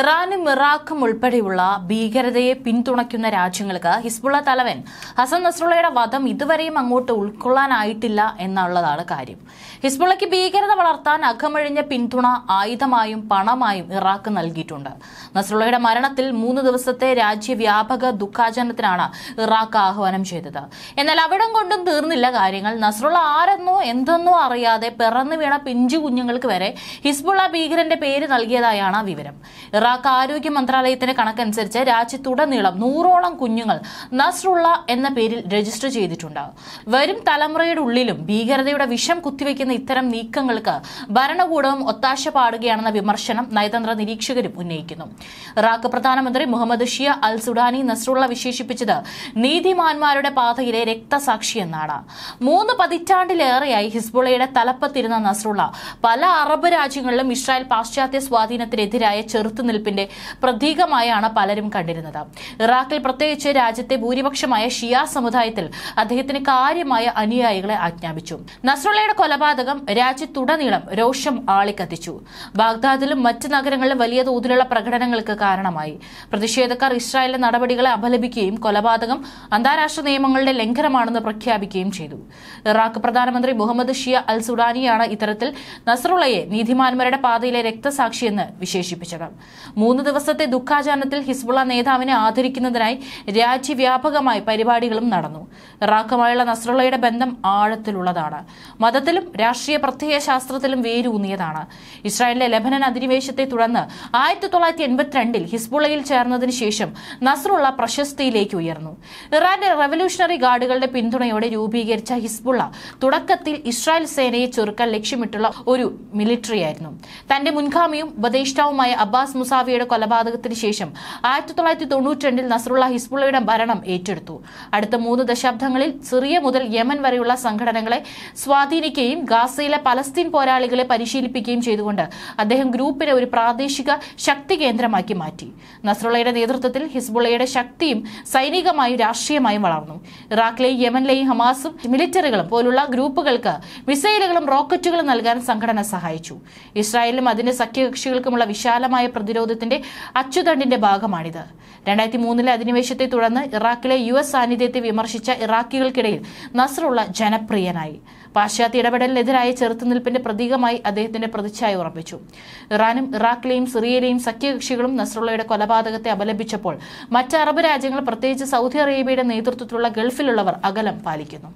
ഇറാനും ഇറാഖും ഉൾപ്പെടെയുള്ള ഭീകരതയെ പിന്തുണയ്ക്കുന്ന രാജ്യങ്ങൾക്ക് ഹിസ്ബുള്ള തലവൻ ഹസൻ നസ്രുള്ളയുടെ വധം ഇതുവരെയും അങ്ങോട്ട് ഉൾക്കൊള്ളാനായിട്ടില്ല എന്നുള്ളതാണ് കാര്യം ഹിസ്ബുള്ളയ്ക്ക് ഭീകരത വളർത്താൻ അകമഴിഞ്ഞ പിന്തുണ ആയുധമായും പണമായും ഇറാഖ് നൽകിയിട്ടുണ്ട് നസ്രുള്ളയുടെ മരണത്തിൽ മൂന്ന് ദിവസത്തെ രാജ്യവ്യാപക ദുഃഖാചരണത്തിനാണ് ഇറാഖ് ആഹ്വാനം ചെയ്തത് എന്നാൽ അവിടം കൊണ്ടും തീർന്നില്ല കാര്യങ്ങൾ നസ്രുള്ള ആരെന്നോ എന്തെന്നോ അറിയാതെ പിറന്നു വീണ പിഞ്ചു കുഞ്ഞുങ്ങൾക്ക് വരെ ഹിസ്ബുള്ള ഭീകരന്റെ പേര് നൽകിയതായാണ് വിവരം ഇറാഖ് ആരോഗ്യ മന്ത്രാലയത്തിന്റെ കണക്കനുസരിച്ച് രാജ്യത്തുടനീളം നൂറോളം കുഞ്ഞുങ്ങൾ നസ്രുള്ള എന്ന പേരിൽ രജിസ്റ്റർ ചെയ്തിട്ടുണ്ട് വരും തലമുറയുടെ ഉള്ളിലും ഭീകരതയുടെ വിഷം കുത്തിവെക്കുന്ന ഇത്തരം നീക്കങ്ങൾക്ക് ഭരണകൂടവും ഒത്താശ പാടുകയാണെന്ന വിമർശനം നയതന്ത്ര നിരീക്ഷകരും ഉന്നയിക്കുന്നു ഇറാഖ് പ്രധാനമന്ത്രി മുഹമ്മദ് ഷിയ അൽ സുഡാനി നസ്രുള്ള വിശേഷിപ്പിച്ചത് നീതിമാന്മാരുടെ പാതയിലെ രക്തസാക്ഷി എന്നാണ് മൂന്ന് പതിറ്റാണ്ടിലേറെയായി ഹിസ്ബുളയുടെ തലപ്പത്തിരുന്ന നസ്രുള്ള പല അറബ് രാജ്യങ്ങളിലും ഇസ്രായേൽ പാശ്ചാത്യ സ്വാധീനത്തിനെതിരായ ചെറുത്തുനിൽ നിലനിൽപ്പിന്റെ പ്രതീകമായാണ് പലരും കണ്ടിരുന്നത് ഇറാഖിൽ പ്രത്യേകിച്ച് രാജ്യത്തെ ഭൂരിപക്ഷമായ ഷിയ സമുദായത്തിൽ അദ്ദേഹത്തിന് കാര്യമായ അനുയായികളെ ആജ്ഞാപിച്ചു നസ്രുള്ളയുടെ കൊലപാതകം രാജ്യത്തുടനീളം രോഷം ആളിക്കത്തിച്ചു ബാഗ്ദാദിലും മറ്റ് നഗരങ്ങളിലും വലിയ തോതിലുള്ള പ്രകടനങ്ങൾക്ക് കാരണമായി പ്രതിഷേധക്കാർ ഇസ്രായേലിന്റെ നടപടികളെ അപലപിക്കുകയും കൊലപാതകം അന്താരാഷ്ട്ര നിയമങ്ങളുടെ ലംഘനമാണെന്ന് പ്രഖ്യാപിക്കുകയും ചെയ്തു ഇറാഖ് പ്രധാനമന്ത്രി മുഹമ്മദ് ഷിയ അൽ സുഡാനിയാണ് ഇത്തരത്തിൽ നസ്രുള്ളയെ നീതിമാന്മാരുടെ പാതയിലെ രക്തസാക്ഷിയെന്ന് വിശേഷിപ്പിച്ചത് മൂന്ന് ദിവസത്തെ ദുഃഖാചരണത്തിൽ ഹിസ്ബുള്ള നേതാവിനെ ആദരിക്കുന്നതിനായി രാജ്യവ്യാപകമായി പരിപാടികളും നടന്നു ഇറാഖുമായുള്ള നസ്രുള്ളയുടെ ബന്ധം ആഴത്തിലുള്ളതാണ് മതത്തിലും രാഷ്ട്രീയ പ്രത്യയശാസ്ത്രത്തിലും വേരൂന്നിയതാണ് ഇസ്രായേലിലെ ലബനൻ അധിനിവേശത്തെ തുടർന്ന് ആയിരത്തി തൊള്ളായിരത്തി എൺപത്തിരണ്ടിൽ ഹിസ്ബുള്ളയിൽ ചേർന്നതിന് ശേഷം നസ്രുള്ള പ്രശസ്തിയിലേക്ക് ഉയർന്നു ഇറാന്റെ റവല്യൂഷണറി ഗാർഡുകളുടെ പിന്തുണയോടെ രൂപീകരിച്ച ഹിസ്ബുള്ള തുടക്കത്തിൽ ഇസ്രായേൽ സേനയെ ചെറുക്കാൻ ലക്ഷ്യമിട്ടുള്ള ഒരു മിലിറ്ററിയായിരുന്നു തന്റെ മുൻഗാമിയും ഉപദേഷ്ടാവുമായ അബ്ബാസ് മുസാവിയുടെ കൊലപാതകത്തിന് ശേഷം ആയിരത്തി തൊള്ളായിരത്തി തൊണ്ണൂറ്റി രണ്ടിൽ നസറുള്ള ഹിസ്ബുള്ളയുടെ ഭരണം ഏറ്റെടുത്തു അടുത്ത മൂന്ന് ദശാബ്ദങ്ങളിൽ സിറിയ മുതൽ യമൻ വരെയുള്ള സംഘടനകളെ സ്വാധീനിക്കുകയും ഗാസയിലെ പലസ്തീൻ പോരാളികളെ പരിശീലിപ്പിക്കുകയും ചെയ്തുകൊണ്ട് അദ്ദേഹം ഗ്രൂപ്പിനെ ഒരു പ്രാദേശിക ശക്തി കേന്ദ്രമാക്കി മാറ്റി നസറുള്ളയുടെ നേതൃത്വത്തിൽ ഹിസ്ബുള്ളയുടെ ശക്തിയും സൈനികമായും രാഷ്ട്രീയമായും വളർന്നു ഇറാഖിലെയും യമനിലെയും ഹമാസും മിലിറ്ററികളും പോലുള്ള ഗ്രൂപ്പുകൾക്ക് മിസൈലുകളും റോക്കറ്റുകളും നൽകാൻ സംഘടന സഹായിച്ചു ഇസ്രായേലും അതിന്റെ സഖ്യകക്ഷികൾക്കുമുള്ള വിശാലമായ പ്രതി പ്രതിരോധത്തിന്റെ അച്ചുതണ്ടിന്റെ ഭാഗമാണിത് രണ്ടായിരത്തി മൂന്നിലെ അധിനിവേശത്തെ തുടർന്ന് ഇറാഖിലെ യു എസ് സാന്നിധ്യത്തെ വിമർശിച്ച ഇറാഖികൾക്കിടയിൽ നസറുള്ള ജനപ്രിയനായി പാശ്ചാത്യ ഇടപെടലിനെതിരായ ചെറുത്തുനിൽപ്പിന്റെ പ്രതീകമായി അദ്ദേഹത്തിന്റെ പ്രതിച്ഛായ ഉറപ്പിച്ചു ഇറാനും ഇറാഖിലെയും സിറിയയിലെയും സഖ്യകക്ഷികളും നസറുള്ളയുടെ കൊലപാതകത്തെ അപലപിച്ചപ്പോൾ മറ്റ് അറബ് രാജ്യങ്ങൾ പ്രത്യേകിച്ച് സൗദി അറേബ്യയുടെ നേതൃത്വത്തിലുള്ള ഗൾഫിലുള്ളവർ അകലം പാലിക്കുന്നു